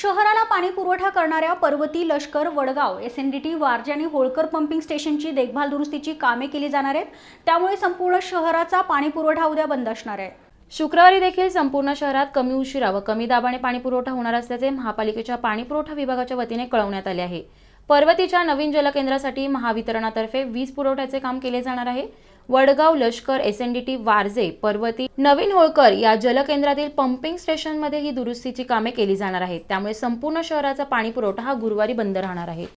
शहराला पाणी पुरवठा करणाऱ्या Parvati Lashkar Vadgaon S N D T Warje आणि होळकर पंपिंग स्टेशनची देखभाल दुरुस्तीची कामे केली जाणार आहेत त्यामुळे संपूर्ण शहराचा पाणी पुरवठा उद्या बंद असणार आहे शुक्रवारी देखील संपूर्ण शहरात कमी उशिरा व कमी दाबाने पाणी पुरवठा होणार असल्याचे महापालिकेच्या पाणी पुरवठा विभागाच्या वतीने कळवण्यात आले आहे पर्वतीच्या नवीन जलकेंद्रासाठी महावितरणातर्फे वीज पुरवठ्याचे काम केले जाणार आहे Vadgaon Lashkar S N D Warje Parvati नवीन होळकर या जलकेंद्रातील पंपिंग स्टेशनमध्ये ही दुरुस्तीची कामे केली जाणार आहेत त्यामुळे संपूर्ण शहराचा पाणी पुरवठा हा गुरुवारी बंद राहणार आहे